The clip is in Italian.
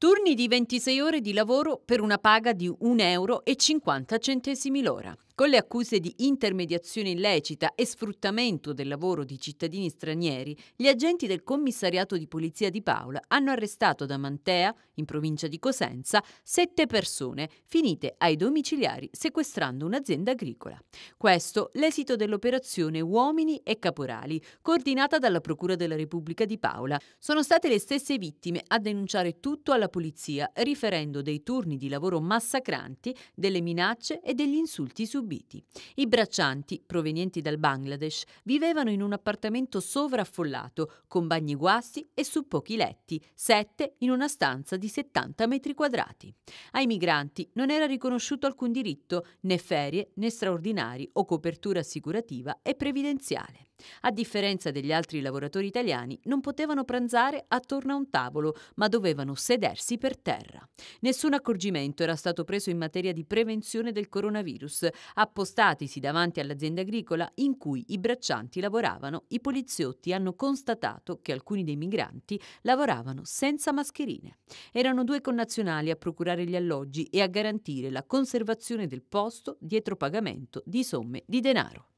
Turni di 26 ore di lavoro per una paga di 1,50 euro l'ora. Con le accuse di intermediazione illecita e sfruttamento del lavoro di cittadini stranieri, gli agenti del commissariato di polizia di Paola hanno arrestato da Mantea, in provincia di Cosenza, sette persone finite ai domiciliari sequestrando un'azienda agricola. Questo l'esito dell'operazione Uomini e Caporali, coordinata dalla Procura della Repubblica di Paola. Sono state le stesse vittime a denunciare tutto alla polizia riferendo dei turni di lavoro massacranti, delle minacce e degli insulti subiti. I braccianti, provenienti dal Bangladesh, vivevano in un appartamento sovraffollato, con bagni guasti e su pochi letti, sette in una stanza di 70 metri quadrati. Ai migranti non era riconosciuto alcun diritto, né ferie, né straordinari o copertura assicurativa e previdenziale. A differenza degli altri lavoratori italiani, non potevano pranzare attorno a un tavolo, ma dovevano sedersi per terra. Nessun accorgimento era stato preso in materia di prevenzione del coronavirus, appostatisi davanti all'azienda agricola in cui i braccianti lavoravano, i poliziotti hanno constatato che alcuni dei migranti lavoravano senza mascherine. Erano due connazionali a procurare gli alloggi e a garantire la conservazione del posto dietro pagamento di somme di denaro.